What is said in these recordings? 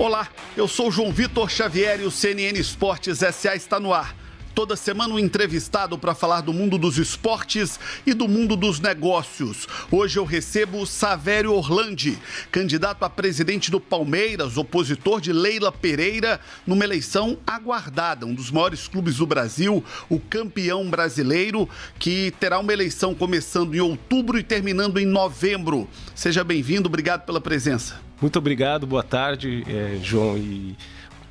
Olá, eu sou João Vitor Xavier e o CNN Esportes SA está no ar. Toda semana um entrevistado para falar do mundo dos esportes e do mundo dos negócios. Hoje eu recebo Savério Orlandi, candidato a presidente do Palmeiras, opositor de Leila Pereira, numa eleição aguardada, um dos maiores clubes do Brasil, o campeão brasileiro, que terá uma eleição começando em outubro e terminando em novembro. Seja bem-vindo, obrigado pela presença. Muito obrigado, boa tarde, é, João, e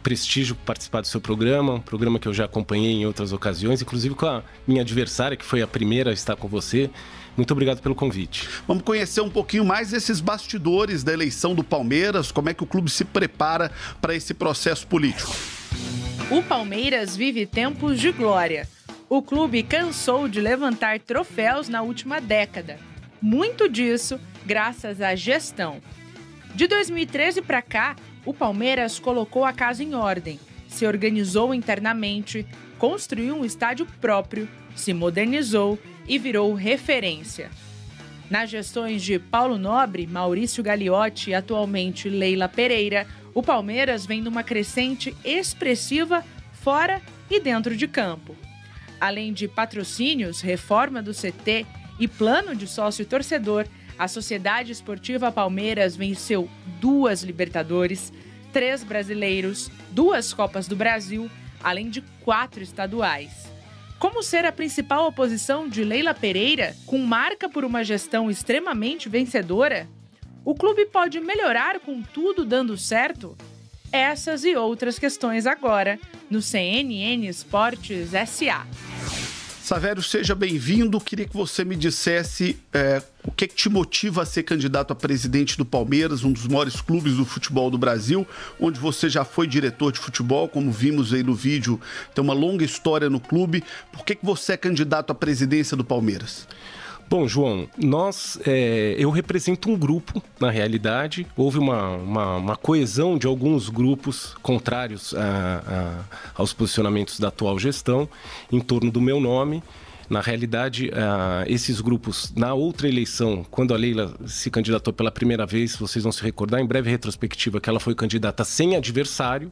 prestígio participar do seu programa, um programa que eu já acompanhei em outras ocasiões, inclusive com a minha adversária, que foi a primeira a estar com você. Muito obrigado pelo convite. Vamos conhecer um pouquinho mais esses bastidores da eleição do Palmeiras, como é que o clube se prepara para esse processo político. O Palmeiras vive tempos de glória. O clube cansou de levantar troféus na última década. Muito disso graças à gestão, de 2013 para cá, o Palmeiras colocou a casa em ordem, se organizou internamente, construiu um estádio próprio, se modernizou e virou referência. Nas gestões de Paulo Nobre, Maurício Gagliotti e atualmente Leila Pereira, o Palmeiras vem numa crescente expressiva fora e dentro de campo. Além de patrocínios, reforma do CT e plano de sócio torcedor, a Sociedade Esportiva Palmeiras venceu duas Libertadores, três brasileiros, duas Copas do Brasil, além de quatro estaduais. Como ser a principal oposição de Leila Pereira, com marca por uma gestão extremamente vencedora? O clube pode melhorar com tudo dando certo? Essas e outras questões agora no CNN Esportes SA. Savério, seja bem-vindo. Queria que você me dissesse é, o que, é que te motiva a ser candidato a presidente do Palmeiras, um dos maiores clubes do futebol do Brasil, onde você já foi diretor de futebol, como vimos aí no vídeo, tem uma longa história no clube. Por que, que você é candidato à presidência do Palmeiras? Bom, João, nós, é, eu represento um grupo, na realidade. Houve uma, uma, uma coesão de alguns grupos contrários a, a, aos posicionamentos da atual gestão em torno do meu nome. Na realidade, uh, esses grupos, na outra eleição, quando a Leila se candidatou pela primeira vez, vocês vão se recordar, em breve retrospectiva, que ela foi candidata sem adversário.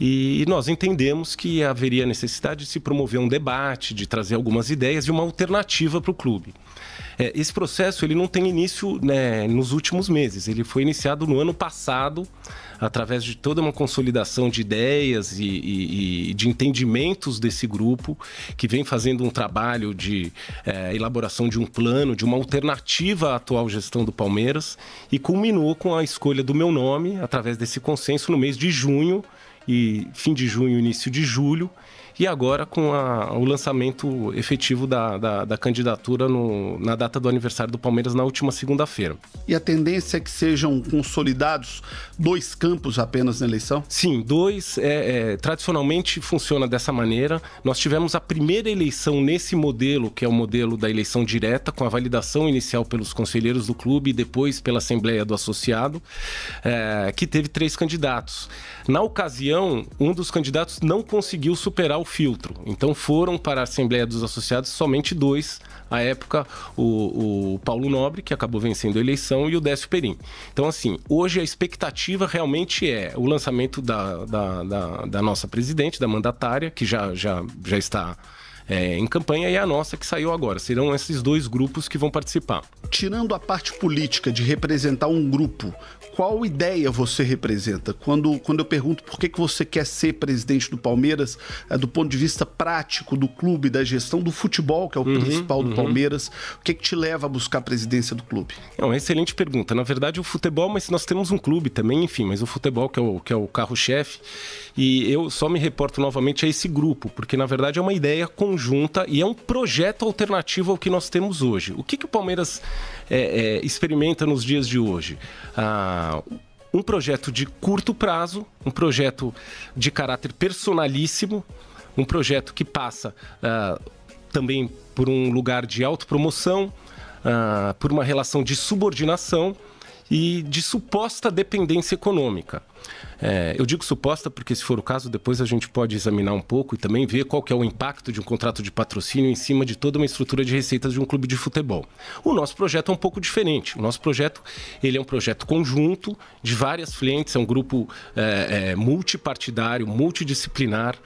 E, nós entendemos que haveria necessidade de se promover um debate, de trazer algumas ideias e uma alternativa para o clube. É, esse processo ele não tem início né, nos últimos meses, ele foi iniciado no ano passado, através de toda uma consolidação de ideias e, e, e de entendimentos desse grupo, que vem fazendo um trabalho de é, elaboração de um plano, de uma alternativa à atual gestão do Palmeiras, e culminou com a escolha do meu nome, através desse consenso, no mês de junho e fim de junho, início de julho e agora com a, o lançamento efetivo da, da, da candidatura no, na data do aniversário do Palmeiras na última segunda-feira. E a tendência é que sejam consolidados dois campos apenas na eleição? Sim, dois. É, é, tradicionalmente funciona dessa maneira. Nós tivemos a primeira eleição nesse modelo, que é o modelo da eleição direta, com a validação inicial pelos conselheiros do clube e depois pela Assembleia do Associado, é, que teve três candidatos. Na ocasião, um dos candidatos não conseguiu superar o filtro. Então foram para a Assembleia dos Associados somente dois à época, o, o Paulo Nobre, que acabou vencendo a eleição, e o Décio Perim. Então, assim, hoje a expectativa realmente é o lançamento da, da, da, da nossa presidente, da mandatária, que já, já, já está é, em campanha e a nossa que saiu agora. Serão esses dois grupos que vão participar. Tirando a parte política de representar um grupo, qual ideia você representa? Quando, quando eu pergunto por que, que você quer ser presidente do Palmeiras, é, do ponto de vista prático do clube, da gestão do futebol, que é o uhum, principal do uhum. Palmeiras, o que, que te leva a buscar a presidência do clube? É uma excelente pergunta. Na verdade, o futebol, mas nós temos um clube também, enfim, mas o futebol que é o, que é o carro-chefe, e eu só me reporto novamente a esse grupo, porque na verdade é uma ideia com conjunta e é um projeto alternativo ao que nós temos hoje. O que, que o Palmeiras é, é, experimenta nos dias de hoje? Ah, um projeto de curto prazo, um projeto de caráter personalíssimo, um projeto que passa ah, também por um lugar de autopromoção, ah, por uma relação de subordinação e de suposta dependência econômica. É, eu digo suposta porque, se for o caso, depois a gente pode examinar um pouco e também ver qual que é o impacto de um contrato de patrocínio em cima de toda uma estrutura de receitas de um clube de futebol. O nosso projeto é um pouco diferente. O nosso projeto ele é um projeto conjunto de várias frentes, é um grupo é, é, multipartidário, multidisciplinar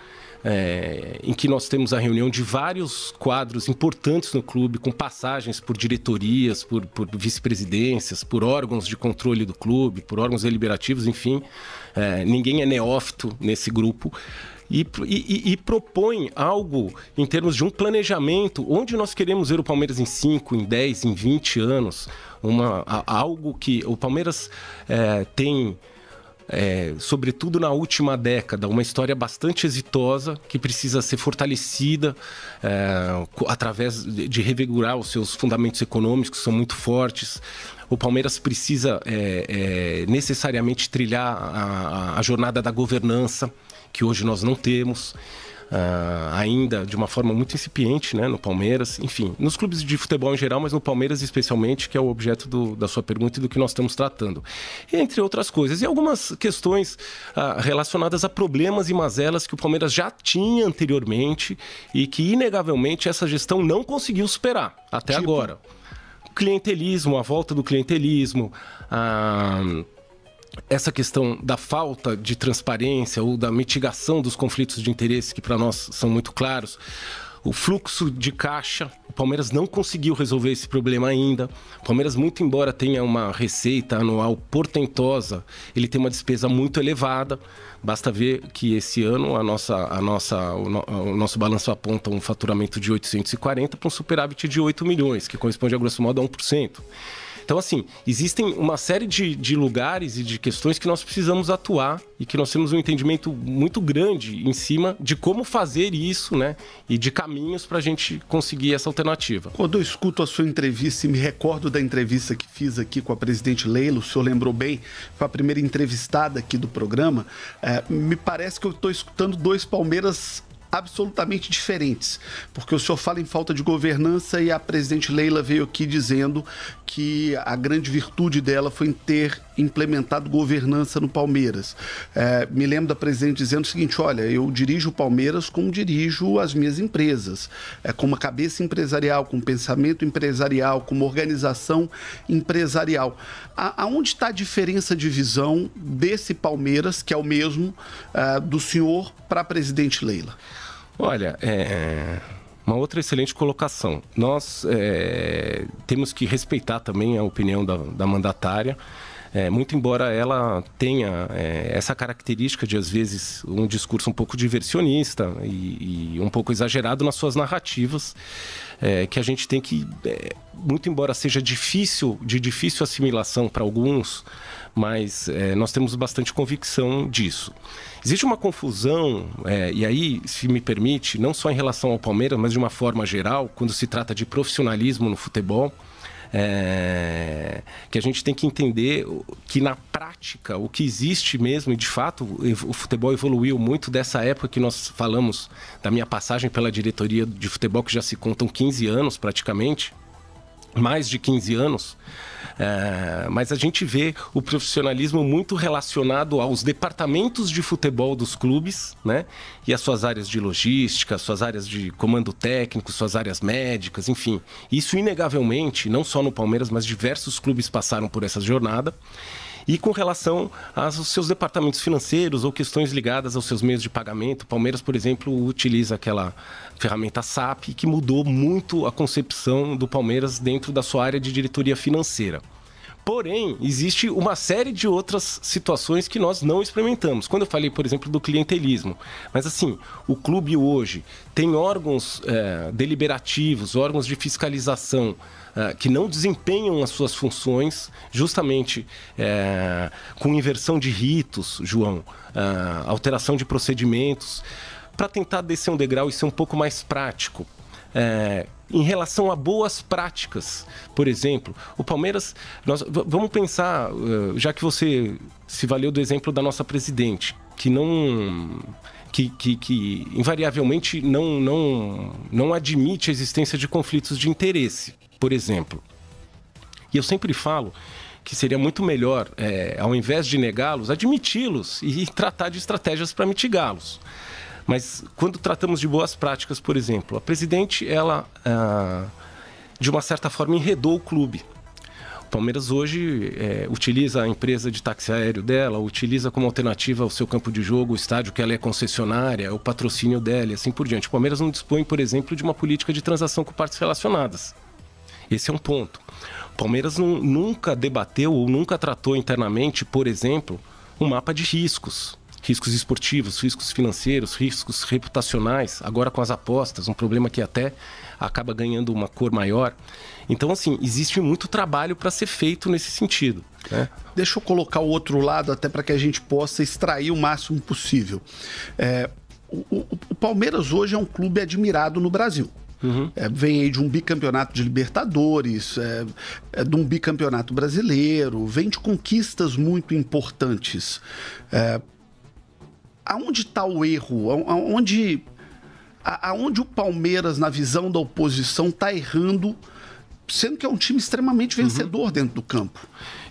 é, em que nós temos a reunião de vários quadros importantes no clube, com passagens por diretorias, por, por vice-presidências, por órgãos de controle do clube, por órgãos deliberativos, enfim. É, ninguém é neófito nesse grupo. E, e, e, propõe algo em termos de um planejamento, onde nós queremos ver o Palmeiras em 5, em 10, em 20 anos, uma, algo que o Palmeiras é, tem é, sobretudo na última década, uma história bastante exitosa que precisa ser fortalecida é, através de revigorar os seus fundamentos econômicos, que são muito fortes. O Palmeiras precisa é, é necessariamente trilhar a, a jornada da governança, que hoje nós não temos uh, ainda de uma forma muito incipiente, né? No Palmeiras, enfim, nos clubes de futebol em geral, mas no Palmeiras especialmente, que é o objeto do, da sua pergunta e do que nós estamos tratando. Entre outras coisas. E algumas questões uh, relacionadas a problemas e mazelas que o Palmeiras já tinha anteriormente e que, inegavelmente, essa gestão não conseguiu superar até tipo... agora. Clientelismo, a volta do clientelismo, a. Uh essa questão da falta de transparência ou da mitigação dos conflitos de interesse, que para nós são muito claros, o fluxo de caixa, o Palmeiras não conseguiu resolver esse problema ainda. O Palmeiras, muito embora tenha uma receita anual portentosa, ele tem uma despesa muito elevada. Basta ver que esse ano a nossa, a nossa, o, no, o nosso balanço aponta um faturamento de 840 para um superávit de 8 milhões, que corresponde a grosso modo a 1%. Então, assim, existem uma série de, de lugares e de questões que nós precisamos atuar e que nós temos um entendimento muito grande em cima de como fazer isso, né? E de caminhos para a gente conseguir essa alternativa. Quando eu escuto a sua entrevista e me recordo da entrevista que fiz aqui com a presidente Leila, o senhor lembrou bem, foi a primeira entrevistada aqui do programa, é, me parece que eu estou escutando dois Palmeiras absolutamente diferentes, porque o senhor fala em falta de governança e a presidente Leila veio aqui dizendo que a grande virtude dela foi em ter implementado governança no Palmeiras. É, me lembro da presidente dizendo o seguinte: olha, eu dirijo o Palmeiras como dirijo as minhas empresas, é, com uma cabeça empresarial, com um pensamento empresarial, com uma organização empresarial. A, aonde está a diferença de visão desse Palmeiras, que é o mesmo, é, do senhor para a presidente Leila? Olha, é, uma outra excelente colocação. Nós é, temos que respeitar também a opinião da, da mandatária. É, muito embora ela tenha é, essa característica de, às vezes, um discurso um pouco diversionista e, e um pouco exagerado nas suas narrativas, é, que a gente tem que, é, muito embora seja difícil, de difícil assimilação para alguns, mas é, nós temos bastante convicção disso. Existe uma confusão, é, e aí, se me permite, não só em relação ao Palmeiras, mas de uma forma geral, quando se trata de profissionalismo no futebol. É, que a gente tem que entender que na prática o que existe mesmo e de fato o futebol evoluiu muito dessa época que nós falamos da minha passagem pela diretoria de futebol que já se contam 15 anos praticamente mais de 15 anos. É, mas a gente vê o profissionalismo muito relacionado aos departamentos de futebol dos clubes, né? E as suas áreas de logística, suas áreas de comando técnico, suas áreas médicas, enfim. Isso, inegavelmente, não só no Palmeiras, mas diversos clubes passaram por essa jornada. E com relação aos seus departamentos financeiros ou questões ligadas aos seus meios de pagamento, o Palmeiras, por exemplo, utiliza aquela ferramenta SAP que mudou muito a concepção do Palmeiras dentro da sua área de diretoria financeira. Porém, existe uma série de outras situações que nós não experimentamos. Quando eu falei, por exemplo, do clientelismo. Mas, assim, o clube hoje tem órgãos é, deliberativos, órgãos de fiscalização ah, que não desempenham as suas funções, justamente é, com inversão de ritos, João, ah, alteração de procedimentos, para tentar descer um degrau e ser um pouco mais prático. É, em relação a boas práticas, por exemplo, o Palmeiras, nós vamos pensar, eh, já que você se valeu do exemplo da nossa presidente, que não que, que, que, invariavelmente não, não, não admite a existência de conflitos de interesse por exemplo. E eu sempre falo que seria muito melhor, é, ao invés de negá-los, admiti-los e tratar de estratégias para mitigá-los. Mas quando tratamos de boas práticas, por exemplo, a presidente, ela, ah, de uma certa forma, enredou o clube. O Palmeiras hoje é, utiliza a empresa de táxi aéreo dela, utiliza como alternativa o seu campo de jogo, o estádio que ela é concessionária, o patrocínio dela e assim por diante. O Palmeiras não dispõe, por exemplo, de uma política de transação com partes relacionadas. Esse é um ponto. Palmeiras não, nunca debateu ou nunca tratou internamente, por exemplo, um mapa de riscos. Riscos esportivos, riscos financeiros, riscos reputacionais, agora com as apostas, um problema que até acaba ganhando uma cor maior. Então, assim, existe muito trabalho para ser feito nesse sentido. Né? Deixa eu colocar o outro lado até para que a gente possa extrair o máximo possível. É, o, o, o Palmeiras hoje é um clube admirado no Brasil. Uhum. É, vem aí de um bicampeonato de Libertadores, é, é, de um bicampeonato brasileiro, vem de conquistas muito importantes. É, aonde está o erro? Aonde, aonde o Palmeiras, na visão da oposição, está errando, sendo que é um time extremamente uhum. vencedor uhum. dentro do campo?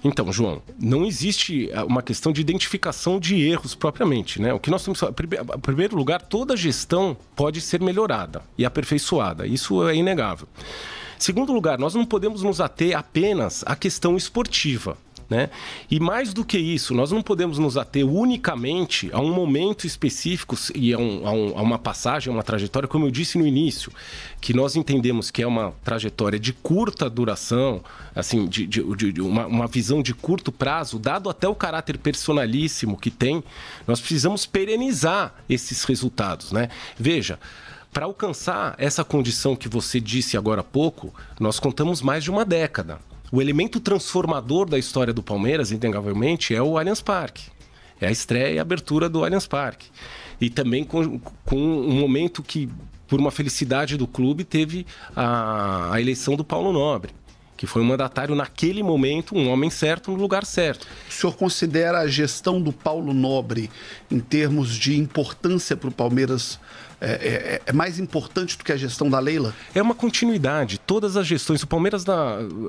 Então, João, não existe eh, uma questão de identificação de erros propriamente, né? O que nós temos, em primeiro lugar, toda gestão pode ser melhorada e aperfeiçoada. Isso é inegável. Segundo lugar, nós não podemos nos ater apenas à questão esportiva. Né? E mais do que isso, nós não podemos nos ater unicamente a um momento específico e a, um, a, um, a uma passagem, a uma trajetória, como eu disse no início, que nós entendemos que é uma trajetória de curta duração, assim, de, de, de uma, uma, visão de curto prazo, dado até o caráter personalíssimo que tem, nós precisamos perenizar esses resultados. Né? Veja. Para alcançar essa condição que você disse agora há pouco, nós contamos mais de uma década. O elemento transformador da história do Palmeiras, inegavelmente, é o Allianz Parque. É a estreia e a abertura do Allianz Parque. E também com, com um momento que, por uma felicidade do clube, teve a, a eleição do Paulo Nobre que foi um mandatário naquele momento, um homem certo no lugar certo. O senhor considera a gestão do Paulo Nobre, em termos de importância para o Palmeiras, é, é, é, é, mais importante do que a gestão da Leila? É uma continuidade. Todas as gestões. O Palmeiras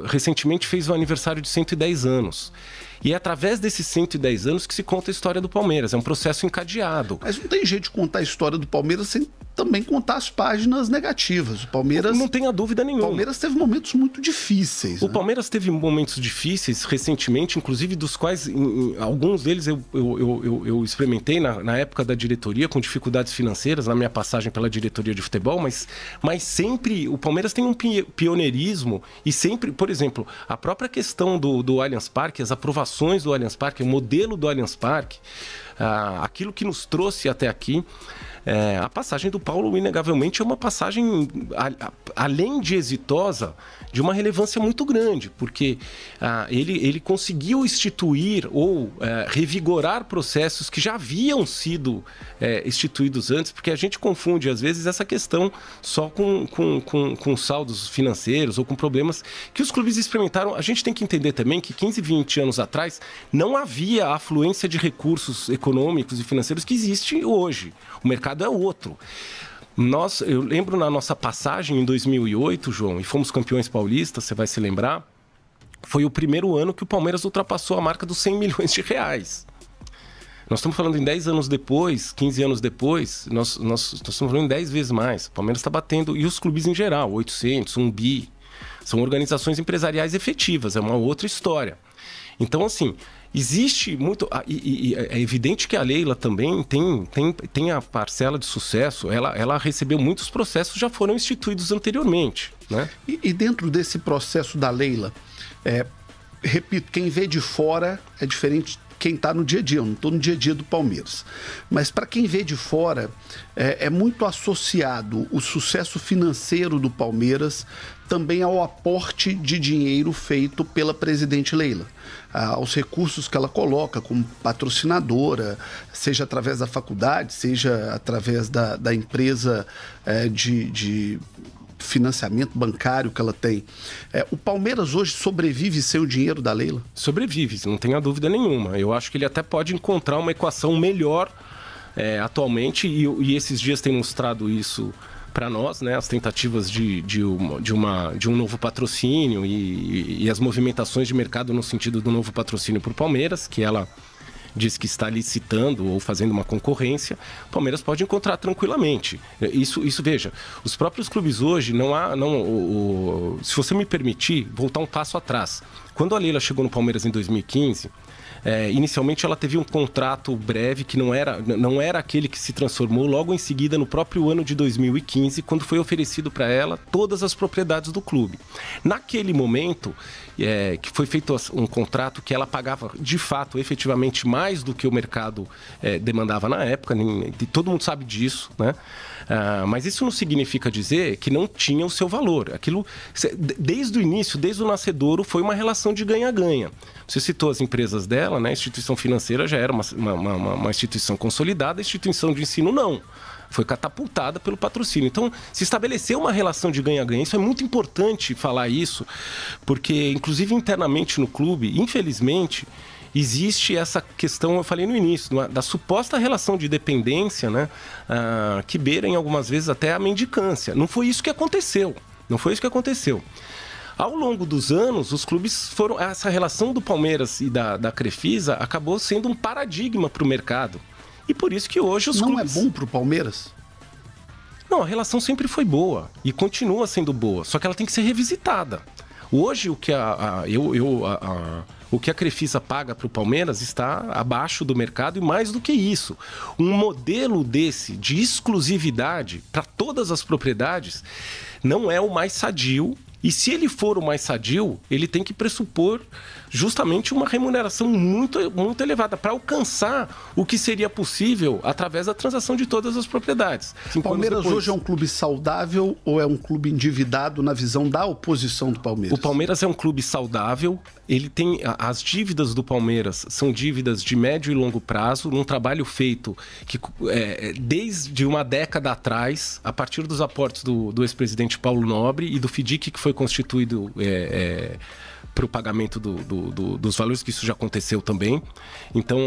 recentemente fez o aniversário de 110 anos. E é através desses 110 anos que se conta a história do Palmeiras. É um processo encadeado. Mas não tem jeito de contar a história do Palmeiras sem também contar as páginas negativas. O Palmeiras. Não tenha dúvida nenhuma. O Palmeiras teve momentos muito difíceis. O né? Palmeiras teve momentos difíceis recentemente, inclusive dos quais em, em, alguns deles eu, eu, eu, eu experimentei na, na, época da diretoria, com dificuldades financeiras, na minha passagem pela diretoria de futebol, mas, mas sempre o Palmeiras tem um pioneirismo e sempre, por exemplo, a própria questão do, do Allianz Parque, as aprovações do Allianz Parque, o modelo do Allianz Parque ah, aquilo que nos trouxe até aqui. É, a passagem do Paulo, inegavelmente, é uma passagem, a, a, além de exitosa, de uma relevância muito grande, porque ah, ele, ele conseguiu instituir ou é, revigorar processos que já haviam sido é, instituídos antes, porque a gente confunde, às vezes, essa questão só com, com, com, com saldos financeiros ou com problemas que os clubes experimentaram. A gente tem que entender também que 15, 20 anos atrás não havia afluência de recursos econômicos econômicos e financeiros que existem hoje. O mercado é outro. Nós, eu lembro na nossa passagem em 2008, João, e fomos campeões paulistas, você vai se lembrar, foi o primeiro ano que o Palmeiras ultrapassou a marca dos 100 milhões de reais. Nós estamos falando em 10 anos depois, 15 anos depois, nós, nós, nós estamos falando em 10 vezes mais. O Palmeiras está batendo, e os clubes em geral, 800, 1 bi. São organizações empresariais efetivas, é uma outra história. Então, assim, Existe muito. Ah, e, e, é evidente que a Leila também tem, tem, tem a parcela de sucesso. Ela, ela recebeu muitos processos já foram instituídos anteriormente. Né? E, e dentro desse processo da Leila, é, repito, quem vê de fora é diferente quem está no dia a dia. Eu não estou no dia a dia do Palmeiras. Mas para quem vê de fora, é, é, muito associado o sucesso financeiro do Palmeiras também ao aporte de dinheiro feito pela presidente Leila aos recursos que ela coloca como patrocinadora, seja através da faculdade, seja através da, da empresa é, de, de financiamento bancário que ela tem. É, o Palmeiras hoje sobrevive sem o dinheiro da Leila? Sobrevive, não tenha dúvida nenhuma. Eu acho que ele até pode encontrar uma equação melhor é, atualmente, e, e, esses dias tem mostrado isso para nós, né? As tentativas de, de, uma, de, uma, de um novo patrocínio e, e as movimentações de mercado no sentido do novo patrocínio para o Palmeiras, que ela diz que está licitando ou fazendo uma concorrência, o Palmeiras pode encontrar tranquilamente. Isso, isso veja, os próprios clubes hoje não há. Não, o, o, se você me permitir, voltar um passo atrás. Quando a Leila chegou no Palmeiras em 2015, é, inicialmente ela teve um contrato breve que não era, não era aquele que se transformou logo em seguida no próprio ano de 2015, quando foi oferecido para ela todas as propriedades do clube. Naquele momento, é, que foi feito um contrato que ela pagava de fato, efetivamente, mais do que o mercado é, demandava na época, nem, todo mundo sabe disso, né? Ah, mas isso não significa dizer que não tinha o seu valor. Aquilo, desde o início, desde o nascedouro, foi uma relação de ganha-ganha. Você citou as empresas dela, né? A instituição financeira já era uma, uma, uma, uma instituição consolidada, a instituição de ensino não foi catapultada pelo patrocínio. Então, se estabeleceu uma relação de ganha-ganha. Isso é muito importante falar isso, porque, inclusive internamente no clube, infelizmente, existe essa questão, eu falei no início, da suposta relação de dependência, né? Ah, que beira em algumas vezes até a mendicância. Não foi isso que aconteceu. Não foi isso que aconteceu. Ao longo dos anos, os clubes foram. Essa relação do Palmeiras e da, da Crefisa acabou sendo um paradigma para o mercado. E por isso que hoje os Não é clubes. Não é bom para o Palmeiras? Não, a relação sempre foi boa e continua sendo boa, só que ela tem que ser revisitada. Hoje, o que a, a eu, eu a, a, o que a Crefisa paga para o Palmeiras está abaixo do mercado e mais do que isso. Um modelo desse de exclusividade para todas as propriedades não é o mais sadio. E se ele for o mais sadio, ele tem que pressupor justamente uma remuneração muito, muito elevada para alcançar o que seria possível através da transação de todas as propriedades. O Palmeiras depois... hoje é um clube saudável ou é um clube endividado na visão da oposição do Palmeiras? O Palmeiras é um clube saudável, ele tem as dívidas do Palmeiras são dívidas de médio e longo prazo, num trabalho feito que é, é, desde uma década atrás, a partir dos aportes do, do ex-presidente Paulo Nobre e do FIDIC que foi constituído é, é, para o pagamento do, do, do, dos valores, que isso já aconteceu também. Então,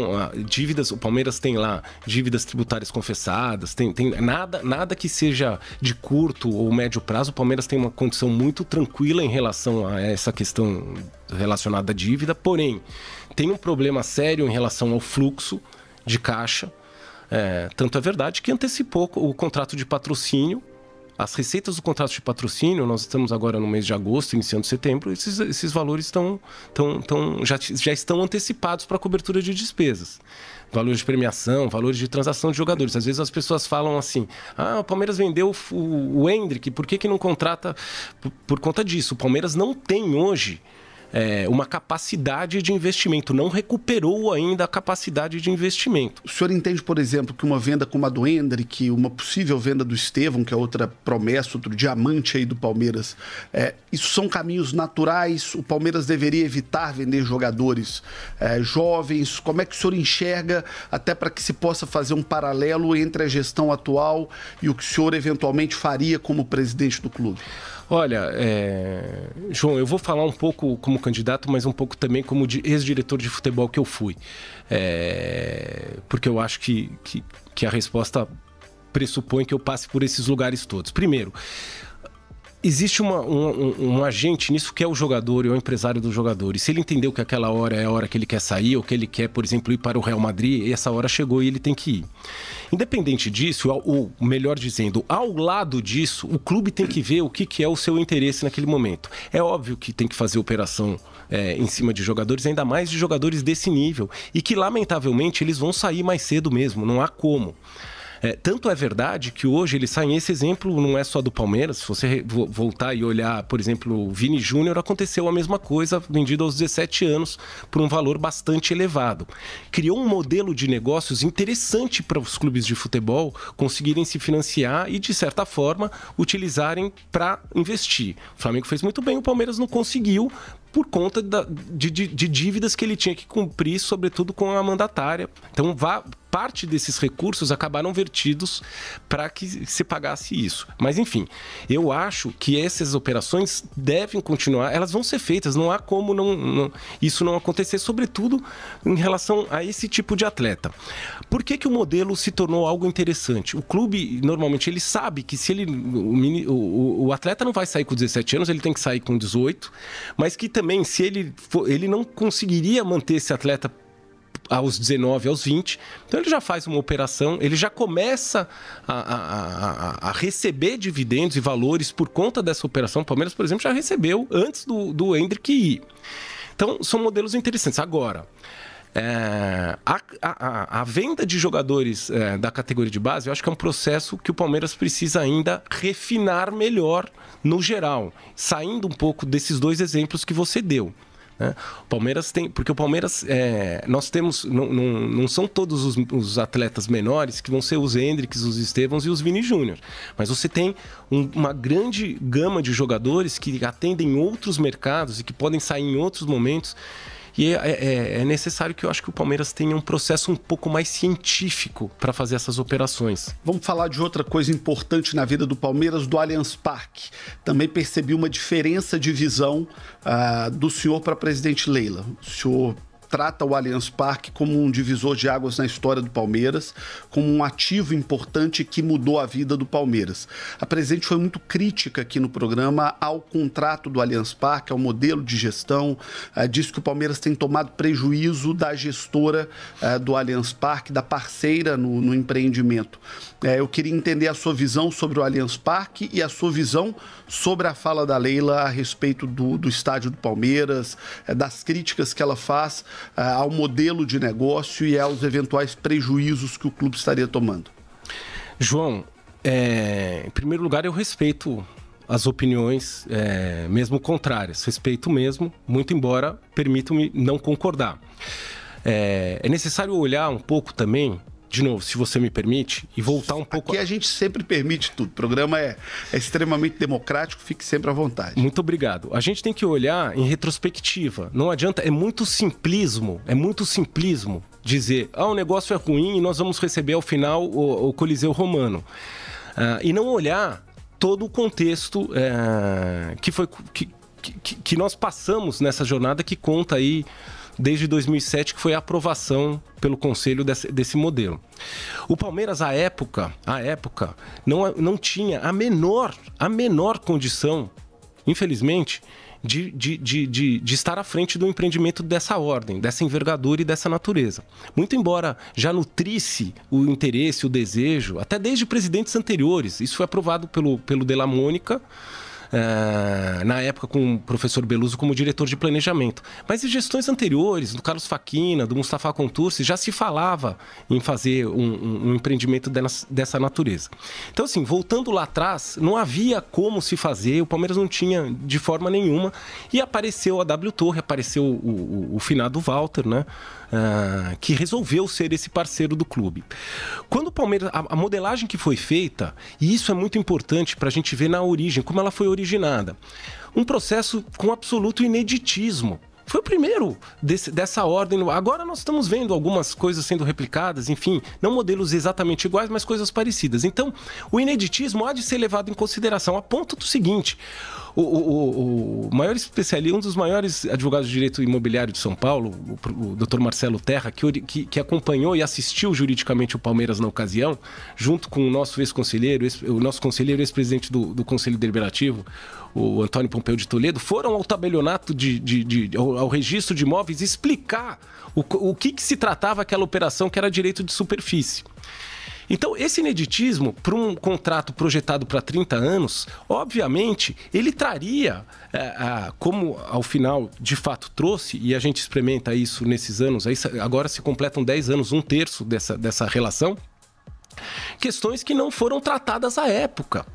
dívidas, o Palmeiras tem lá dívidas tributárias confessadas, tem, tem nada, nada que seja de curto ou médio prazo. O Palmeiras tem uma condição muito tranquila em relação a essa questão relacionada à dívida, porém, tem um problema sério em relação ao fluxo de caixa. É, tanto é verdade que antecipou o contrato de patrocínio as receitas do contrato de patrocínio, nós estamos agora no mês de agosto, iniciando setembro, esses, esses valores estão, estão, estão, já, já estão antecipados para a cobertura de despesas valores de premiação, valores de transação de jogadores. Às vezes as pessoas falam assim: ah, o Palmeiras vendeu o, o Hendrick, por que, que não contrata por, por conta disso? O Palmeiras não tem hoje é, uma capacidade de investimento, não recuperou ainda a capacidade de investimento. O senhor entende, por exemplo, que uma venda como a do Hendrick, uma possível venda do Estevam, que é outra promessa, outro diamante aí do Palmeiras, é, isso são caminhos naturais? O Palmeiras deveria evitar vender jogadores é, jovens? Como é que o senhor enxerga, até para que se possa fazer um paralelo entre a gestão atual e o que o senhor eventualmente faria como presidente do clube? Olha, é... João, eu vou falar um pouco como candidato, mas um pouco também como ex-diretor de futebol que eu fui. É... Porque eu acho que, que, que a resposta pressupõe que eu passe por esses lugares todos. Primeiro, existe uma, um, um, um, agente nisso que é o jogador e é o empresário do jogador. E se ele entendeu que aquela hora é a hora que ele quer sair, ou que ele quer, por exemplo, ir para o Real Madrid, e essa hora chegou e ele tem que ir. Independente disso, ou melhor dizendo, ao lado disso, o clube tem que ver o que, que é o seu interesse naquele momento. É óbvio que tem que fazer operação é, em cima de jogadores, ainda mais de jogadores desse nível. E que, lamentavelmente, eles vão sair mais cedo mesmo, não há como. É, tanto é verdade que hoje ele sai esse exemplo não é só do Palmeiras, se você voltar e olhar, por exemplo, o Vini Júnior, aconteceu a mesma coisa, vendido aos 17 anos por um valor bastante elevado. Criou um modelo de negócios interessante para os clubes de futebol conseguirem se financiar e, de certa forma, utilizarem para investir. O Flamengo fez muito bem, o Palmeiras não conseguiu, por conta da, de, de, de, dívidas que ele tinha que cumprir, sobretudo com a mandatária. Então, vá, parte desses recursos acabaram vertidos para que se pagasse isso. Mas enfim, eu acho que essas operações devem continuar, elas vão ser feitas, não há como não, não, isso não acontecer, sobretudo em relação a esse tipo de atleta. Por que, que o modelo se tornou algo interessante? O clube, normalmente, ele sabe que se ele. O, mini, o, o atleta não vai sair com 17 anos, ele tem que sair com 18, mas que também, se ele, for, ele não conseguiria manter esse atleta aos 19, aos 20. Então ele já faz uma operação, ele já começa a, a, a, a receber dividendos e valores por conta dessa operação. O Palmeiras, por exemplo, já recebeu antes do, do Hendrick ir. Então são modelos interessantes. Agora. É, a, a, a, venda de jogadores é, da categoria de base, eu acho que é um processo que o Palmeiras precisa ainda refinar melhor no geral, saindo um pouco desses dois exemplos que você deu. Né? Palmeiras tem. Porque o Palmeiras. É, nós temos. Não, não, não são todos os, os, atletas menores que vão ser os Hendricks, os Estevans e os Vini Júnior. Mas você tem um, uma grande gama de jogadores que atendem outros mercados e que podem sair em outros momentos. E é, é, é, é, necessário que eu acho que o Palmeiras tenha um processo um pouco mais científico para fazer essas operações. Vamos falar de outra coisa importante na vida do Palmeiras, do Allianz Parque. Também percebi uma diferença de visão uh, do senhor para presidente Leila. O senhor trata o Allianz Parque como um divisor de águas na história do Palmeiras, como um ativo importante que mudou a vida do Palmeiras. A presidente foi muito crítica aqui no programa ao contrato do Allianz Parque, ao modelo de gestão. Uh, disse que o Palmeiras tem tomado prejuízo da gestora uh, do Allianz Parque, da parceira no, no empreendimento. Uh, eu queria entender a sua visão sobre o Allianz Parque e a sua visão sobre a fala da Leila a respeito do, do estádio do Palmeiras, das críticas que ela faz ah, ao modelo de negócio e aos eventuais prejuízos que o clube estaria tomando? João, é, em primeiro lugar, eu respeito as opiniões, é, mesmo contrárias, respeito mesmo, muito embora permitam-me não concordar. É, é necessário olhar um pouco também de novo, se você me permite, e voltar um pouco. Aqui a gente sempre permite tudo. O programa é, é extremamente democrático, fique sempre à vontade. Muito obrigado. A gente tem que olhar em retrospectiva. Não adianta, é muito simplismo, é muito simplismo dizer, ah, o negócio é ruim e nós vamos receber ao final o, o Coliseu Romano. Ah, e não olhar todo o contexto eh, que foi que, que, que nós passamos nessa jornada que conta aí desde 2007, que foi a aprovação pelo conselho desse, desse modelo. O Palmeiras, à época, à época não, não tinha a menor, a menor condição, infelizmente, de, de, de, de, estar à frente do empreendimento dessa ordem, dessa envergadura e dessa natureza. Muito embora já nutrisse o interesse, o desejo, até desde presidentes anteriores, isso foi aprovado pelo, pelo De Mônica, ah, na época com o professor Beluso como diretor de planejamento. Mas em gestões anteriores, do Carlos Faquina, do Mustafa Contursi, já se falava em fazer um, um empreendimento dessa natureza. Então, assim, voltando lá atrás, não havia como se fazer, o Palmeiras não tinha de forma nenhuma, e apareceu a W Torre, apareceu o, o, o finado Walter, né? Ah, que resolveu ser esse parceiro do clube. Quando o Palmeiras, a, a modelagem que foi feita, e isso é muito importante para a gente ver na origem, como ela foi originada, um processo com absoluto ineditismo foi o primeiro desse, dessa ordem. Agora nós estamos vendo algumas coisas sendo replicadas, enfim, não modelos exatamente iguais, mas coisas parecidas. Então, o ineditismo há de ser levado em consideração a ponto do seguinte: o, o, o maior especialista, um dos maiores advogados de direito imobiliário de São Paulo, o, o Dr. Marcelo Terra, que, que, que, acompanhou e assistiu juridicamente o Palmeiras na ocasião, junto com o nosso ex-conselheiro, ex, o nosso conselheiro ex-presidente do, do Conselho Deliberativo, o Antônio Pompeu de Toledo, foram ao tabelionato de, de, de ao, ao, registro de imóveis explicar o, o que, que se tratava aquela operação que era direito de superfície. Então, esse ineditismo, para um contrato projetado para 30 anos, obviamente, ele traria, eh, como ao final de fato trouxe, e a gente experimenta isso nesses anos, agora se completam 10 anos, um terço dessa, dessa relação, questões que não foram tratadas à época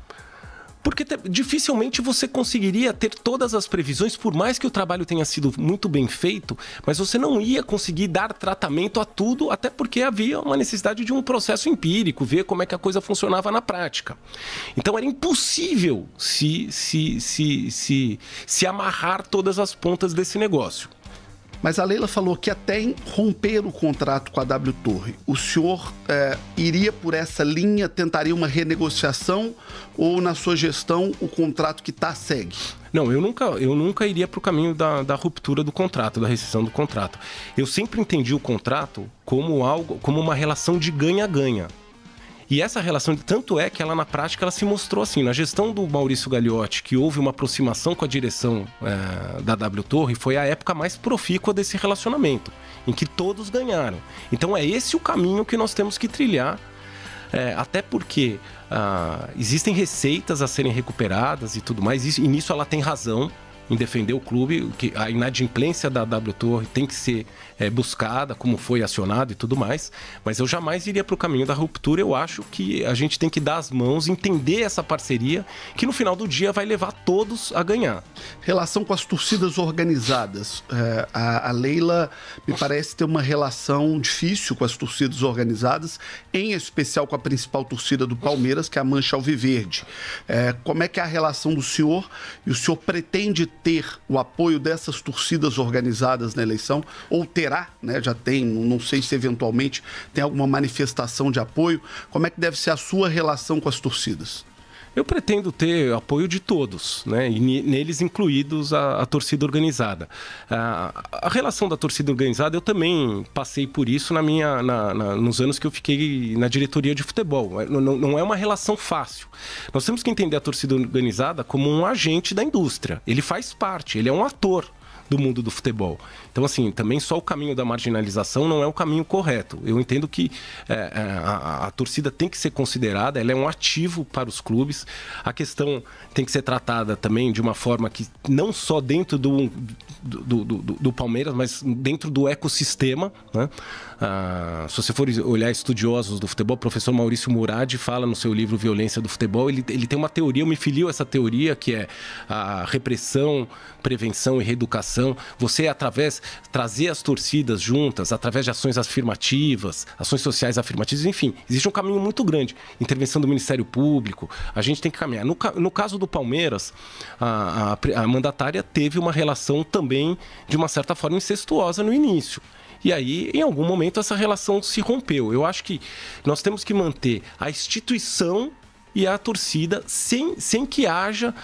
porque dificilmente você conseguiria ter todas as previsões, por mais que o trabalho tenha sido muito bem feito, mas você não ia conseguir dar tratamento a tudo, até porque havia uma necessidade de um processo empírico, ver como é que a coisa funcionava na prática. Então era impossível se, se, se, se, se amarrar todas as pontas desse negócio. Mas a Leila falou que até romper o contrato com a W Torre, o senhor é, iria por essa linha, tentaria uma renegociação ou na sua gestão o contrato que está segue? Não, eu nunca, eu nunca iria para o caminho da, da, ruptura do contrato, da rescisão do contrato. Eu sempre entendi o contrato como algo, como uma relação de ganha-ganha. E essa relação, tanto é que ela na prática ela se mostrou assim, na gestão do Maurício Gagliotti, que houve uma aproximação com a direção é, da W Torre, foi a época mais profícua desse relacionamento, em que todos ganharam. Então é esse o caminho que nós temos que trilhar, é, até porque ah, existem receitas a serem recuperadas e tudo mais, e, e nisso ela tem razão, em defender o clube, que a inadimplência da W Torre tem que ser é, buscada, como foi acionada e tudo mais, mas eu jamais iria para o caminho da ruptura. Eu acho que a gente tem que dar as mãos, entender essa parceria, que no final do dia vai levar todos a ganhar. Relação com as torcidas organizadas. É, a, a Leila me parece ter uma relação difícil com as torcidas organizadas, em especial com a principal torcida do Palmeiras, que é a Mancha Alviverde. É, como é que é a relação do senhor e o senhor pretende ter o apoio dessas torcidas organizadas na eleição ou ter terá, né? Já tem, não sei se eventualmente tem alguma manifestação de apoio. Como é que deve ser a sua relação com as torcidas? Eu pretendo ter apoio de todos, né? e neles incluídos a, a torcida organizada. A, a, relação da torcida organizada, eu também passei por isso na minha, na, na, nos anos que eu fiquei na diretoria de futebol. É, não, não, é uma relação fácil. Nós temos que entender a torcida organizada como um agente da indústria. Ele faz parte, ele é um ator do mundo do futebol. Então, assim, também só o caminho da marginalização não é o caminho correto. Eu entendo que é, é a, a, torcida tem que ser considerada, ela é um ativo para os clubes. A questão tem que ser tratada também de uma forma que não só dentro do, do, do, do Palmeiras, mas dentro do ecossistema. Né? Ah, se você for olhar estudiosos do futebol, o professor Maurício Murad fala no seu livro Violência do Futebol, ele, ele tem uma teoria, eu me filio a essa teoria, que é a repressão, prevenção e reeducação. Você, através trazer as torcidas juntas através de ações afirmativas, ações sociais afirmativas, enfim, existe um caminho muito grande. Intervenção do Ministério Público, a gente tem que caminhar. No, no caso do Palmeiras, a, a, a mandatária teve uma relação também, de uma certa forma, incestuosa no início. E aí, em algum momento, essa relação se rompeu. Eu acho que nós temos que manter a instituição e a torcida sem, sem que haja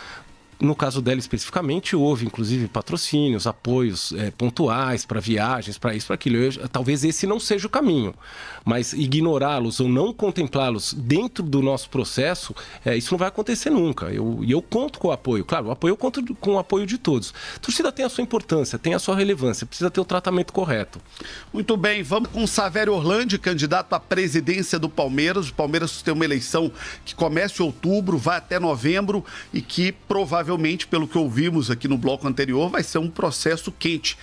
no caso dela especificamente, houve inclusive patrocínios, apoios é, pontuais para viagens, para isso, para aquilo. Eu, talvez esse não seja o caminho, mas ignorá-los ou não contemplá-los dentro do nosso processo, é, isso não vai acontecer nunca. E eu, eu, conto com o apoio, claro, o apoio eu conto com o apoio de todos. A torcida tem a sua importância, tem a sua relevância, precisa ter o tratamento correto. Muito bem, vamos com o Savério Orlando candidato à presidência do Palmeiras. O Palmeiras tem uma eleição que começa em outubro, vai até novembro e que provavelmente provavelmente, pelo que ouvimos aqui no bloco anterior, vai ser um processo quente.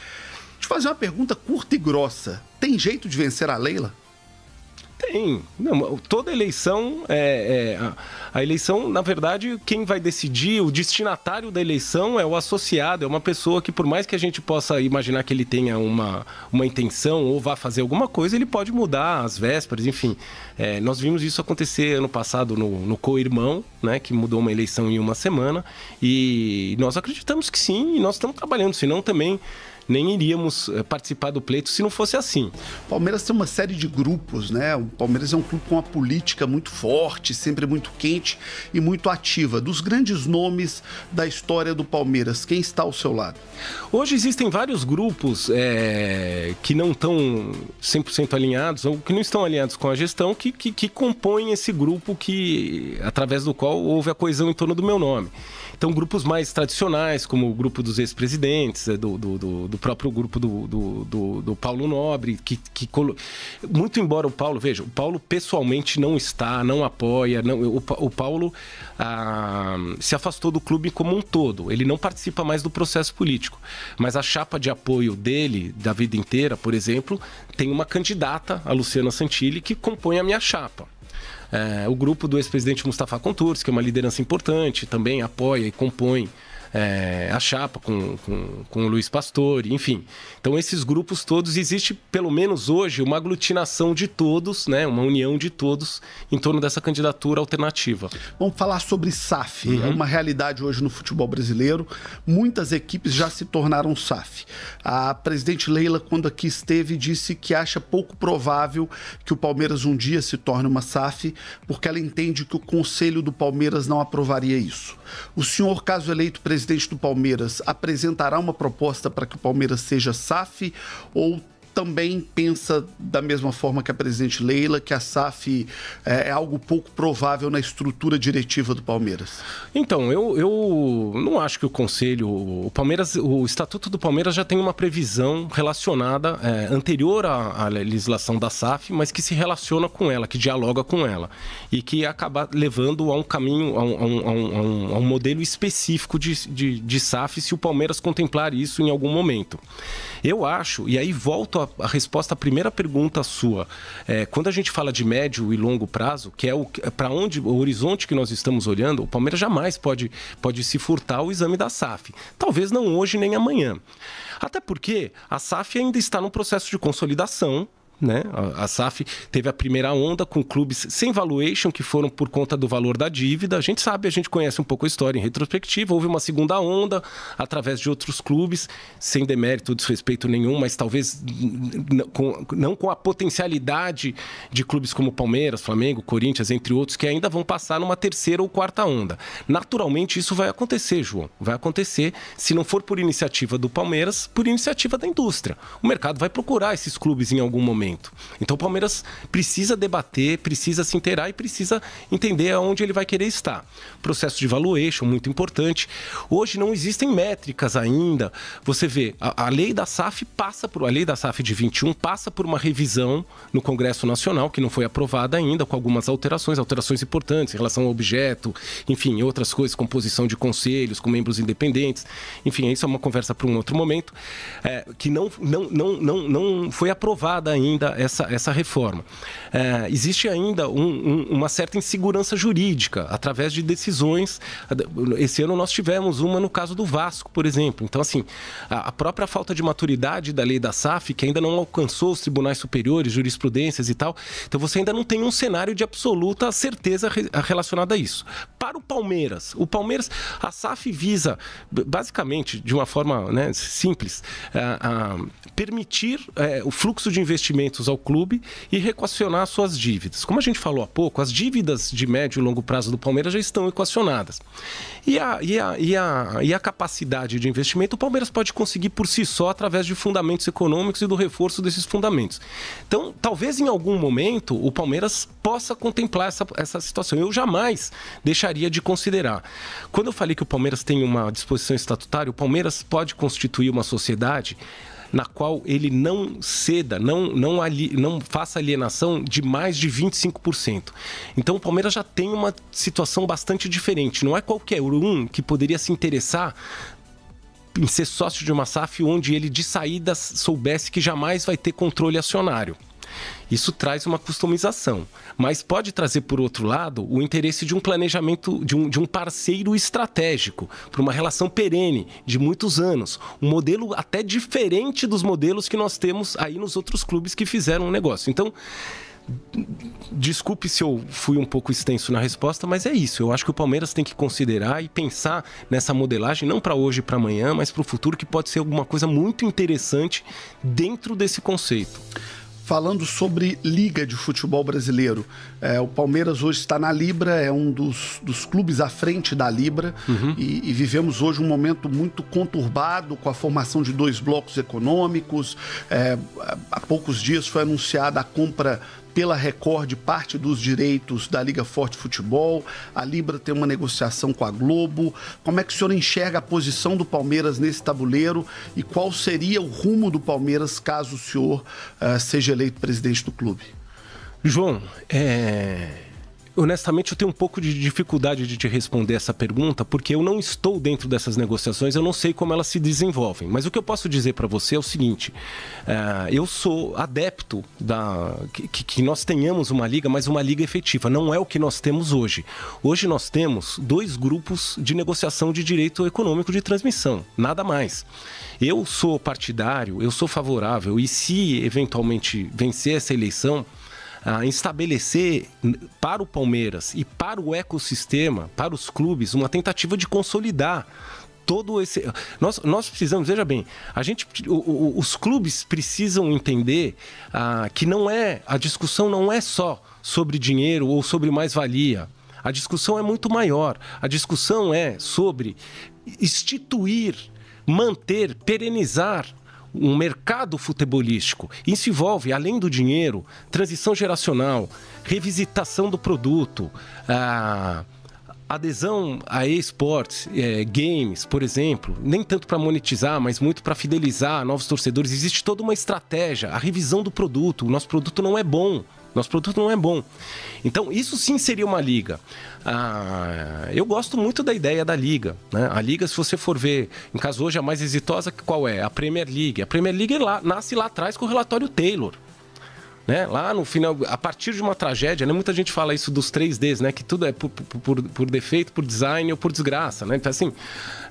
Deixa eu fazer uma pergunta curta e grossa. Tem jeito de vencer a Leila? Tem. Não, toda eleição é, é, a, eleição, na verdade, quem vai decidir, o destinatário da eleição é o associado, é uma pessoa que, por mais que a gente possa imaginar que ele tenha uma, uma intenção ou vá fazer alguma coisa, ele pode mudar às vésperas, enfim. É, nós vimos isso acontecer ano passado no, no Co-Irmão, né, que mudou uma eleição em uma semana. E nós acreditamos que sim, e nós estamos trabalhando, senão também nem iríamos eh, participar do pleito se não fosse assim. Palmeiras tem uma série de grupos, né? O Palmeiras é um clube com uma política muito forte, sempre muito quente e muito ativa. Dos grandes nomes da história do Palmeiras, quem está ao seu lado? Hoje existem vários grupos é, que não estão 100% alinhados ou que não estão alinhados com a gestão que, que, que compõem esse grupo que através do qual houve a coesão em torno do meu nome. Então, grupos mais tradicionais, como o grupo dos ex-presidentes, é, do, do, do, próprio grupo do, do, do Paulo Nobre, que, que colo... muito embora o Paulo, veja, o Paulo pessoalmente não está, não apoia, não, o, o Paulo ah, se afastou do clube como um todo, ele não participa mais do processo político, mas a chapa de apoio dele, da vida inteira, por exemplo, tem uma candidata, a Luciana Santilli, que compõe a minha chapa. É, o grupo do ex-presidente Mustafa Contursi, que é uma liderança importante, também apoia e compõe é, a Chapa com, com, com o Luiz Pastore, enfim. Então, esses grupos todos, existe pelo menos hoje uma aglutinação de todos, né, uma união de todos em torno dessa candidatura alternativa. Vamos falar sobre SAF. É uhum. É uma realidade hoje no futebol brasileiro. Muitas equipes já se tornaram SAF. A presidente Leila, quando aqui esteve, disse que acha pouco provável que o Palmeiras um dia se torne uma SAF, porque ela entende que o conselho do Palmeiras não aprovaria isso. O senhor, caso eleito presidente, presidente do Palmeiras apresentará uma proposta para que o Palmeiras seja SAF ou também pensa da mesma forma que a presidente Leila, que a SAF é, é algo pouco provável na estrutura diretiva do Palmeiras? Então, eu, eu não acho que o conselho. O Palmeiras, o Estatuto do Palmeiras já tem uma previsão relacionada, é, anterior à, à legislação da SAF, mas que se relaciona com ela, que dialoga com ela. E que acaba levando a um caminho, a um, a um, a um, a um modelo específico de, de, de SAF, se o Palmeiras contemplar isso em algum momento. Eu acho, e aí volto a a resposta à primeira pergunta sua. É, quando a gente fala de médio e longo prazo, que é, é para onde o horizonte que nós estamos olhando, o Palmeiras jamais pode, pode se furtar o exame da SAF. Talvez não hoje nem amanhã. Até porque a SAF ainda está no processo de consolidação né? A, SAF teve a primeira onda com clubes sem valuation que foram por conta do valor da dívida. A gente sabe, a gente conhece um pouco a história em retrospectiva. Houve uma segunda onda através de outros clubes, sem demérito ou desrespeito nenhum, mas talvez não com a potencialidade de clubes como Palmeiras, Flamengo, Corinthians, entre outros, que ainda vão passar numa terceira ou quarta onda. Naturalmente, isso vai acontecer, João. Vai acontecer se não for por iniciativa do Palmeiras, por iniciativa da indústria. O mercado vai procurar esses clubes em algum momento momento. Então o Palmeiras precisa debater, precisa se inteirar e precisa entender aonde ele vai querer estar. Processo de valuation, muito importante. Hoje não existem métricas ainda. Você vê, a, a lei da SAF passa por. A lei da SAF de 21 passa por uma revisão no Congresso Nacional, que não foi aprovada ainda, com algumas alterações, alterações importantes em relação ao objeto, enfim, outras coisas, composição de conselhos com membros independentes. Enfim, isso é uma conversa para um outro momento, é, que não, não, não, não, não foi aprovada ainda ainda essa, essa reforma. É, existe ainda um, um, uma certa insegurança jurídica através de decisões. Esse ano nós tivemos uma no caso do Vasco, por exemplo. Então, assim, a, a própria falta de maturidade da lei da SAF, que ainda não alcançou os tribunais superiores, jurisprudências e tal. Então, você ainda não tem um cenário de absoluta certeza relacionada a isso. Para o Palmeiras, o Palmeiras, a SAF visa, basicamente, de uma forma né, simples, a, é, a permitir é, o fluxo de investimento ao clube e equacionar suas dívidas. Como a gente falou há pouco, as dívidas de médio e longo prazo do Palmeiras já estão equacionadas. E a, e a, e a, e a capacidade de investimento o Palmeiras pode conseguir por si só através de fundamentos econômicos e do reforço desses fundamentos. Então, talvez em algum momento o Palmeiras possa contemplar essa, essa situação. Eu jamais deixaria de considerar. Quando eu falei que o Palmeiras tem uma disposição estatutária, o Palmeiras pode constituir uma sociedade na qual ele não ceda, não, não, ali, não faça alienação de mais de 25%. Então o Palmeiras já tem uma situação bastante diferente. Não é qualquer um que poderia se interessar em ser sócio de uma SAF onde ele de saída soubesse que jamais vai ter controle acionário. Isso traz uma customização, mas pode trazer, por outro lado, o interesse de um planejamento, de um, de um parceiro estratégico, para uma relação perene, de muitos anos. Um modelo até diferente dos modelos que nós temos aí nos outros clubes que fizeram o um negócio. Então, desculpe se eu fui um pouco extenso na resposta, mas é isso. Eu acho que o Palmeiras tem que considerar e pensar nessa modelagem, não para hoje e para amanhã, mas para o futuro, que pode ser alguma coisa muito interessante dentro desse conceito falando sobre Liga de Futebol Brasileiro. É, o Palmeiras hoje está na Libra, é um dos, dos clubes à frente da Libra uhum. e, e, vivemos hoje um momento muito conturbado com a formação de dois blocos econômicos. É, há poucos dias foi anunciada a compra pela Record parte dos direitos da Liga Forte Futebol, a Libra tem uma negociação com a Globo. Como é que o senhor enxerga a posição do Palmeiras nesse tabuleiro e qual seria o rumo do Palmeiras caso o senhor uh, seja eleito presidente do clube? João, é honestamente, eu tenho um pouco de dificuldade de te responder essa pergunta, porque eu não estou dentro dessas negociações, eu não sei como elas se desenvolvem. Mas o que eu posso dizer para você é o seguinte: é, eu sou adepto da que, que nós tenhamos uma liga, mas uma liga efetiva. Não é o que nós temos hoje. Hoje nós temos dois grupos de negociação de direito econômico de transmissão, nada mais. Eu sou partidário, eu sou favorável, e se eventualmente vencer essa eleição, ah, estabelecer para o Palmeiras e para o ecossistema, para os clubes, uma tentativa de consolidar todo esse. Nós, nós precisamos, veja bem, a gente, o, o, os clubes precisam entender ah, que não é. A discussão não é só sobre dinheiro ou sobre mais-valia. A discussão é muito maior. A discussão é sobre instituir, manter, perenizar um mercado futebolístico. Isso envolve, além do dinheiro, transição geracional, revisitação do produto, a adesão a esportes, é, games, por exemplo, nem tanto para monetizar, mas muito para fidelizar novos torcedores. Existe toda uma estratégia, a revisão do produto. O nosso produto não é bom. Nosso produto não é bom. Então, isso sim seria uma liga. Ah, eu gosto muito da ideia da liga. Né? A liga, se você for ver, em caso hoje, é a mais exitosa, qual é? A Premier League. A Premier League lá, nasce lá atrás com o relatório Taylor. Né? Lá no final, a partir de uma tragédia, né? muita gente fala isso dos 3Ds, né? que tudo é por, por, por defeito, por design ou por desgraça. Né? Então, assim,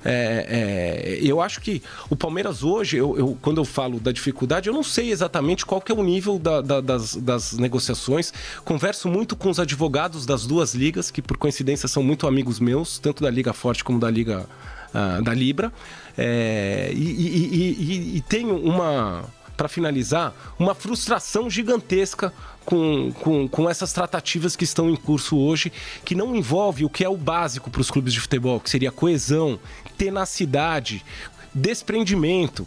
é, é, eu acho que o Palmeiras hoje, eu, eu, quando eu falo da dificuldade, eu não sei exatamente qual que é o nível da, da, das, das negociações. Converso muito com os advogados das duas ligas, que por coincidência são muito amigos meus, tanto da Liga Forte como da Liga ah, da Libra. É, e, e, e, e tem uma para finalizar, uma frustração gigantesca com, com, com essas tratativas que estão em curso hoje, que não envolve o que é o básico para os clubes de futebol, que seria coesão, tenacidade, desprendimento,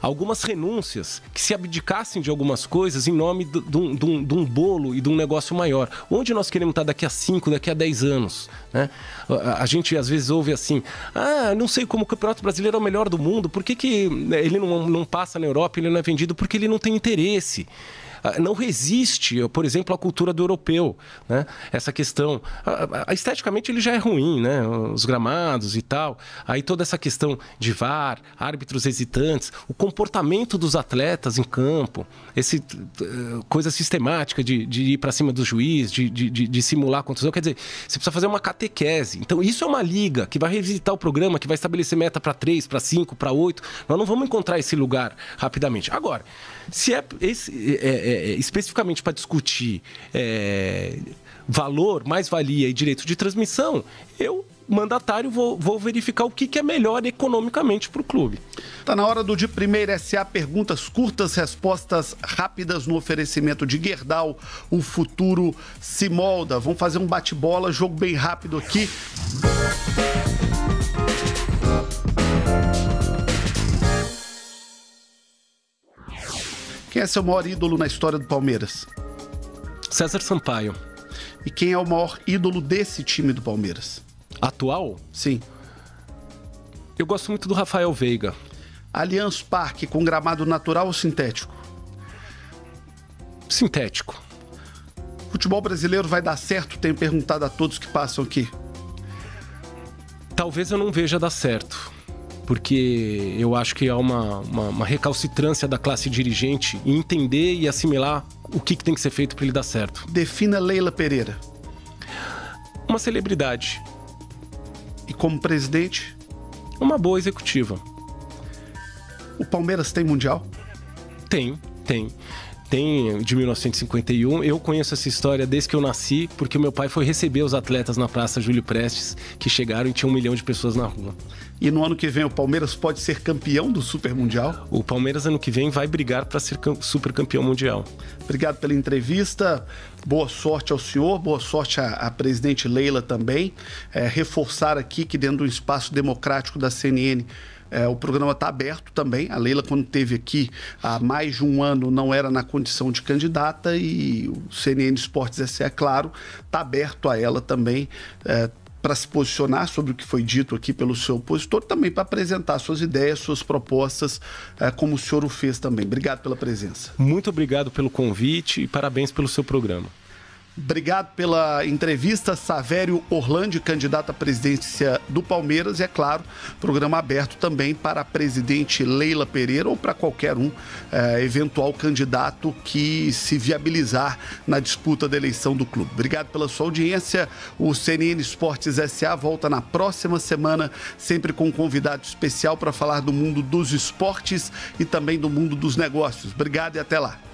algumas renúncias, que se abdicassem de algumas coisas em nome de um bolo e de um negócio maior. Onde nós queremos estar daqui a 5, daqui a 10 anos? Né? A, a gente às vezes ouve assim: ah, não sei como o Campeonato Brasileiro é o melhor do mundo, por que, que né, ele não, não passa na Europa, ele não é vendido? Porque ele não tem interesse. Ah, não resiste, por exemplo, à cultura do europeu, né? Essa questão, esteticamente ele já é ruim, né? Os gramados e tal, aí toda essa questão de VAR, árbitros hesitantes, o comportamento dos atletas em campo, esse coisa sistemática de, de ir para cima do juiz, de, de, de simular a contusão, quer dizer, você precisa fazer uma catequese. Então isso é uma liga que vai revisitar o programa, que vai estabelecer meta para três, para cinco, para oito. Nós não vamos encontrar esse lugar rapidamente. Agora, se é, esse, é, é, é, é especificamente para discutir é, valor, mais-valia e direito de transmissão, eu mandatário, vou, vou, verificar o que, que é melhor economicamente para o clube. Está na hora do de primeira SA, perguntas curtas, respostas rápidas no oferecimento de Guerdal, o futuro se molda. Vamos fazer um bate-bola, jogo bem rápido aqui. Quem é seu maior ídolo na história do Palmeiras? César Sampaio. E quem é o maior ídolo desse time do Palmeiras? Atual? Sim. Eu gosto muito do Rafael Veiga. Allianz Parque com gramado natural ou sintético? Sintético. Futebol brasileiro vai dar certo? Tenho perguntado a todos que passam aqui. Talvez eu não veja dar certo porque eu acho que há uma, uma, uma recalcitrância da classe dirigente em entender e assimilar o que, que tem que ser feito para ele dar certo. Defina Leila Pereira. Uma celebridade. E como presidente? Uma boa executiva. O Palmeiras tem mundial? Tem, tem tem de 1951. Eu conheço essa história desde que eu nasci, porque meu pai foi receber os atletas na Praça Júlio Prestes, que chegaram e tinha um milhão de pessoas na rua. E no ano que vem o Palmeiras pode ser campeão do Super Mundial? O Palmeiras ano que vem vai brigar para ser super campeão mundial. Obrigado pela entrevista. Boa sorte ao senhor, boa sorte à, à presidente Leila também. É, reforçar aqui que dentro do espaço democrático da CNN é, o programa está aberto também. A Leila, quando teve aqui há mais de um ano, não era na condição de candidata e o CNN Esportes é claro, está aberto a ela também. É, para se posicionar sobre o que foi dito aqui pelo seu opositor, também para apresentar suas ideias, suas propostas, é, como o senhor o fez também. Obrigado pela presença. Muito obrigado pelo convite e parabéns pelo seu programa. Obrigado pela entrevista, Savério Orlandi, candidato à presidência do Palmeiras. E, é claro, programa aberto também para a presidente Leila Pereira ou para qualquer um é, eventual candidato que se viabilizar na disputa da eleição do clube. Obrigado pela sua audiência. O CNN Esportes SA volta na próxima semana, sempre com um convidado especial para falar do mundo dos esportes e também do mundo dos negócios. Obrigado e até lá.